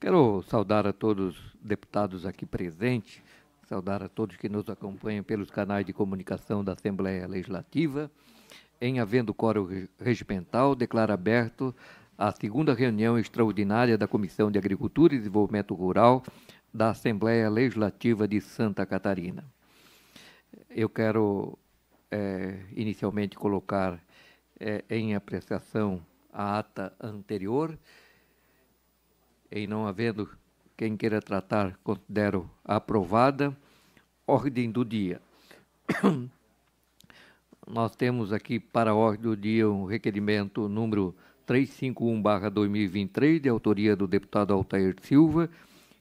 Quero saudar a todos os deputados aqui presentes, saudar a todos que nos acompanham pelos canais de comunicação da Assembleia Legislativa. Em havendo coro regimental, declaro aberto a segunda reunião extraordinária da Comissão de Agricultura e Desenvolvimento Rural da Assembleia Legislativa de Santa Catarina. Eu quero é, inicialmente colocar é, em apreciação a ata anterior, em não havendo quem queira tratar, considero aprovada. Ordem do dia. Nós temos aqui para a ordem do dia um requerimento número 351/2023 de autoria do deputado Altair Silva,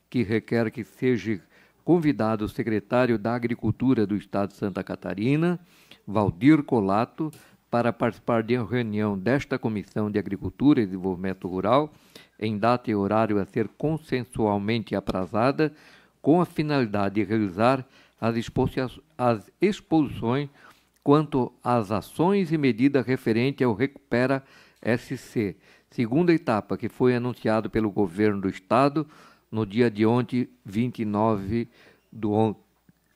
que requer que seja convidado o secretário da Agricultura do Estado de Santa Catarina, Valdir Colato, para participar de uma reunião desta Comissão de Agricultura e Desenvolvimento Rural em data e horário a ser consensualmente aprazada, com a finalidade de realizar as, as exposições quanto às ações e medidas referentes ao Recupera SC, segunda etapa que foi anunciado pelo governo do estado no dia de ontem, 29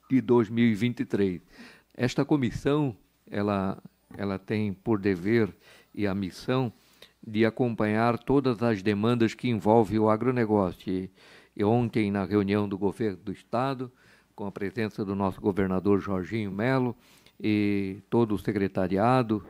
de 2023. Esta comissão, ela, ela tem por dever e a missão de acompanhar todas as demandas que envolvem o agronegócio. E ontem, na reunião do governo do Estado, com a presença do nosso governador Jorginho Melo e todo o secretariado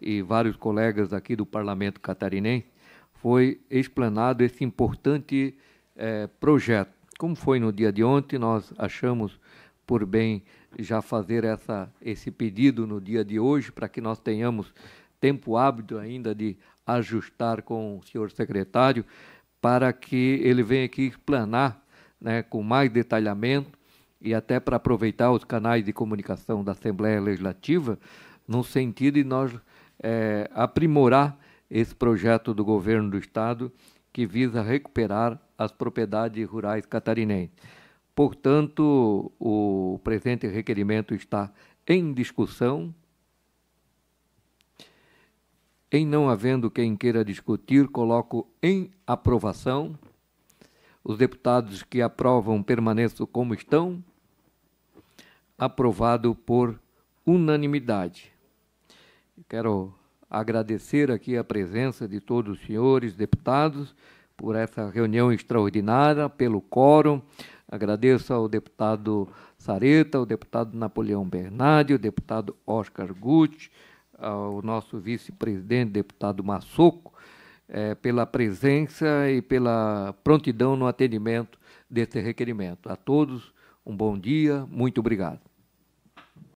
e vários colegas aqui do Parlamento catarinense, foi explanado esse importante eh, projeto. Como foi no dia de ontem, nós achamos por bem já fazer essa, esse pedido no dia de hoje para que nós tenhamos tempo hábito ainda de ajustar com o senhor secretário para que ele venha aqui explanar né, com mais detalhamento e até para aproveitar os canais de comunicação da Assembleia Legislativa, no sentido de nós é, aprimorar esse projeto do governo do Estado que visa recuperar as propriedades rurais catarinenses. Portanto, o presente requerimento está em discussão, em não havendo quem queira discutir, coloco em aprovação. Os deputados que aprovam permaneçam como estão. Aprovado por unanimidade. Quero agradecer aqui a presença de todos os senhores deputados por essa reunião extraordinária, pelo quórum. Agradeço ao deputado Sareta, ao deputado Napoleão Bernardi, ao deputado Oscar Gucci, ao nosso vice-presidente, deputado Massoco, é, pela presença e pela prontidão no atendimento desse requerimento. A todos, um bom dia, muito obrigado.